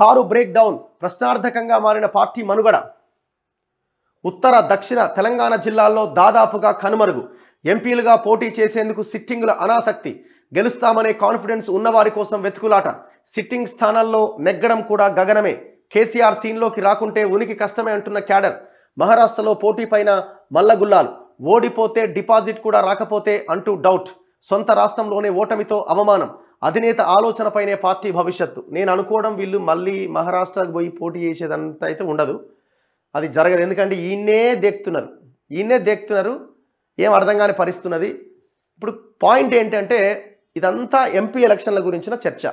car break down ప్రశ్నార్థకంగా మారిన party మనుగడ ఉత్తర దక్షిణ తెలంగాణ జిల్లాల్లో దాదాపుగా కనుమరుగు ఎంపీలుగా పోటీ చేసేందుకు సిట్టింగుల అనాసక్తి గెలుస్తామనే కాన్ఫిడెన్స్ ఉన్నవారి కోసం వెతుకులాట సిట్టింగ్ స్థానాల్లో నెగ్గడం కూడా గగనమే కేసీఆర్ సీన్లోకి రాకుంటే ఉనికి కష్టమే అంటున్న క్యాడర్ మహారాష్ట్రలో పోటీ మల్లగుల్లాలు ఓడిపోతే డిపాజిట్ కూడా రాకపోతే అంటూ డౌట్ సొంత రాష్ట్రంలోనే ఓటమితో అవమానం అధినేత ఆలోచనపైనే పార్టీ భవిష్యత్తు నేను అనుకోవడం వీళ్ళు మళ్ళీ మహారాష్ట్రకు పోయి పోటీ చేసేదంతా అయితే ఉండదు అది జరగదు ఎందుకంటే ఈయన్నే దేక్తున్నారు ఈయన్నే దెక్కుతున్నారు ఏం అర్థం కాని పరిస్తున్నది ఇప్పుడు పాయింట్ ఏంటంటే ఇదంతా ఎంపీ ఎలక్షన్ల గురించిన చర్చ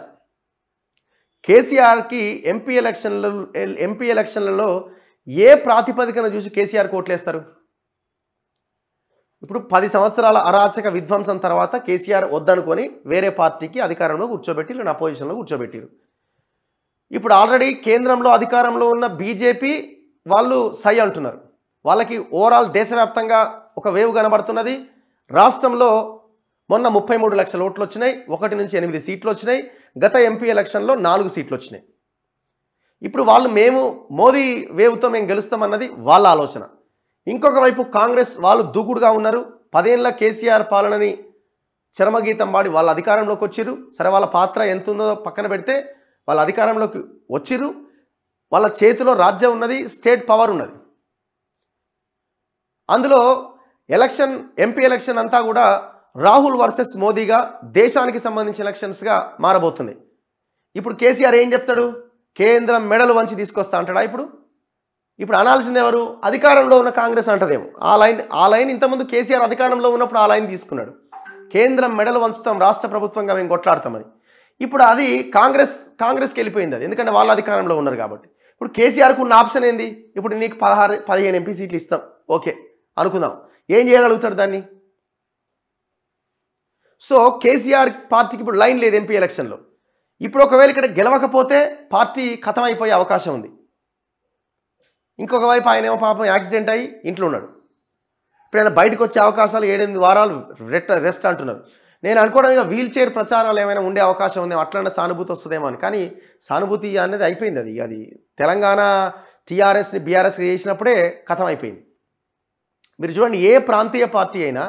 కేసీఆర్కి ఎంపీ ఎలక్షన్ల ఎంపీ ఎలక్షన్లలో ఏ ప్రాతిపదికన చూసి కేసీఆర్ ఓట్లేస్తారు ఇప్పుడు పది సంవత్సరాల అరాచక విధ్వంసం తర్వాత కేసీఆర్ వద్దనుకొని వేరే పార్టీకి అధికారంలో కూర్చోబెట్టి లేని అపోజిషన్లో కూర్చోబెట్టారు ఇప్పుడు ఆల్రెడీ కేంద్రంలో అధికారంలో ఉన్న బీజేపీ వాళ్ళు సై అంటున్నారు వాళ్ళకి ఓవరాల్ దేశవ్యాప్తంగా ఒక వేవ్ కనబడుతున్నది రాష్ట్రంలో మొన్న ముప్పై మూడు లక్షల ఓట్లు వచ్చినాయి ఒకటి నుంచి ఎనిమిది సీట్లు వచ్చినాయి గత ఎంపీ ఎలక్షన్లో నాలుగు సీట్లు వచ్చినాయి ఇప్పుడు వాళ్ళు మేము మోదీ వేవ్తో మేము గెలుస్తామన్నది వాళ్ళ ఆలోచన ఇంకొక వైపు కాంగ్రెస్ వాళ్ళు దూకుడుగా ఉన్నారు పదేళ్ల కేసీఆర్ పాలనని చరమగీతం వాడి వాళ్ళ అధికారంలోకి వచ్చిర్రు సరే వాళ్ళ పాత్ర ఎంత ఉందో పక్కన పెడితే వాళ్ళ అధికారంలోకి వచ్చిర్రు వాళ్ళ చేతిలో రాజ్యం ఉన్నది స్టేట్ పవర్ ఉన్నది అందులో ఎలక్షన్ ఎంపీ ఎలక్షన్ అంతా కూడా రాహుల్ వర్సెస్ మోదీగా దేశానికి సంబంధించిన ఎలక్షన్స్గా మారబోతుంది ఇప్పుడు కేసీఆర్ ఏం చెప్తాడు కేంద్రం మెడలు వంచి తీసుకొస్తా అంటాడా ఇప్పుడు ఇప్పుడు అనాల్సింది ఎవరు అధికారంలో ఉన్న కాంగ్రెస్ అంటదేమో ఆ లైన్ ఆ లైన్ ఇంతకుముందు కేసీఆర్ అధికారంలో ఉన్నప్పుడు ఆ లైన్ తీసుకున్నాడు కేంద్రం మెడలు వంచుతాం రాష్ట్ర ప్రభుత్వంగా మేము కొట్లాడతామని ఇప్పుడు అది కాంగ్రెస్ కాంగ్రెస్కి వెళ్ళిపోయింది అది ఎందుకంటే వాళ్ళు అధికారంలో ఉన్నారు కాబట్టి ఇప్పుడు కేసీఆర్కు ఉన్న ఆప్షన్ ఏంది ఇప్పుడు నీకు పదహారు పదిహేను ఎంపీ సీట్లు ఇస్తాం ఓకే అనుకుందాం ఏం చేయగలుగుతాడు దాన్ని సో కేసీఆర్ పార్టీకి ఇప్పుడు లైన్ లేదు ఎంపీ ఎలక్షన్లో ఇప్పుడు ఒకవేళ ఇక్కడ గెలవకపోతే పార్టీ కథమైపోయే అవకాశం ఉంది ఇంకొక వైపు ఆయనేమో పాపం యాక్సిడెంట్ అయ్యి ఇంట్లో ఉన్నాడు ఇప్పుడు ఆయన బయటకు వచ్చే అవకాశాలు ఏడెనిమిది వారాలు రెట్ రెస్ట్ అంటున్నారు నేను అనుకోవడం ఇక వీల్ చైర్ ప్రచారాలు ఏమైనా ఉండే అవకాశం ఉందేమో అట్లనే సానుభూతి వస్తుందేమో అని కానీ సానుభూతి అనేది అయిపోయింది అది అది తెలంగాణ టీఆర్ఎస్ని బీఆర్ఎస్ చేసినప్పుడే కథం అయిపోయింది మీరు చూడండి ఏ ప్రాంతీయ పార్టీ అయినా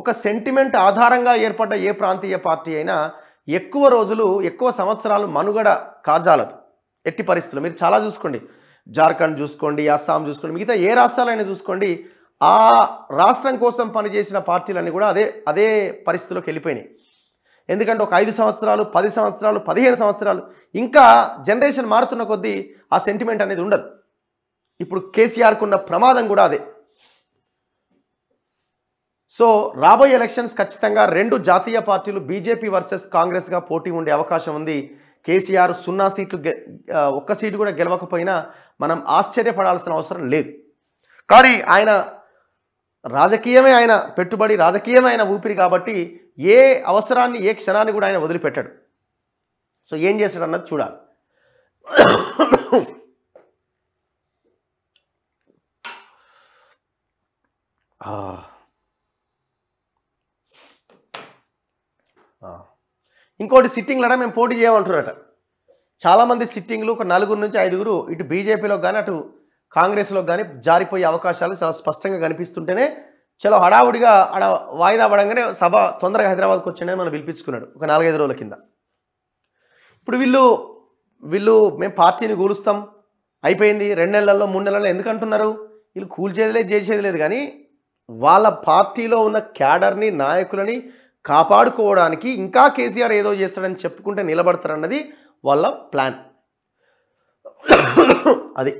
ఒక సెంటిమెంట్ ఆధారంగా ఏర్పడ్డ ఏ ప్రాంతీయ పార్టీ అయినా ఎక్కువ రోజులు ఎక్కువ సంవత్సరాలు మనుగడ కాజాలదు ఎట్టి పరిస్థితులు మీరు చాలా చూసుకోండి జార్ఖండ్ చూసుకోండి అస్సాం చూసుకోండి మిగతా ఏ రాష్ట్రాలైనా చూసుకోండి ఆ రాష్ట్రం కోసం పనిచేసిన పార్టీలన్నీ కూడా అదే అదే పరిస్థితిలోకి వెళ్ళిపోయినాయి ఎందుకంటే ఒక ఐదు సంవత్సరాలు పది సంవత్సరాలు పదిహేను సంవత్సరాలు ఇంకా జనరేషన్ మారుతున్న కొద్దీ ఆ సెంటిమెంట్ అనేది ఉండదు ఇప్పుడు కేసీఆర్కు ఉన్న ప్రమాదం కూడా అదే సో రాబోయే ఎలక్షన్స్ ఖచ్చితంగా రెండు జాతీయ పార్టీలు బీజేపీ వర్సెస్ కాంగ్రెస్గా పోటీ ఉండే అవకాశం ఉంది కేసీఆర్ సున్నా సీట్లు ఒక్క సీటు కూడా గెలవకపోయినా మనం ఆశ్చర్యపడాల్సిన అవసరం లేదు కానీ ఆయన రాజకీయమే ఆయన పెట్టుబడి రాజకీయమే ఆయన ఊపిరి కాబట్టి ఏ అవసరాన్ని ఏ క్షణాన్ని కూడా ఆయన వదిలిపెట్టాడు సో ఏం చేశాడు అన్నది చూడాలి ఆ ఇంకోటి సిట్టింగ్లడా మేము పోటీ చేయమంటున్నారట చాలామంది సిట్టింగ్లు ఒక నలుగురు నుంచి ఐదుగురు ఇటు బీజేపీలో కానీ అటు కాంగ్రెస్లో కానీ జారిపోయే అవకాశాలు చాలా స్పష్టంగా కనిపిస్తుంటేనే చాలా హడావుడిగా ఆడ వాయిదా పడంగానే సభ తొందరగా హైదరాబాద్కి వచ్చిండని మనం పిలిపించుకున్నాడు ఒక నాలుగైదు రోజుల కింద ఇప్పుడు వీళ్ళు వీళ్ళు మేము పార్టీని కూలుస్తాం అయిపోయింది రెండు నెలల్లో మూడు నెలల్లో ఎందుకంటున్నారు వీళ్ళు కూల్చేది లేదు చేసేది లేదు కానీ వాళ్ళ పార్టీలో ఉన్న క్యాడర్ని నాయకులని కాపాడుకోవడానికి ఇంకా కేసీఆర్ ఏదో చేస్తాడని చెప్పుకుంటే నిలబడతారన్నది వాళ్ళ ప్లాన్ అది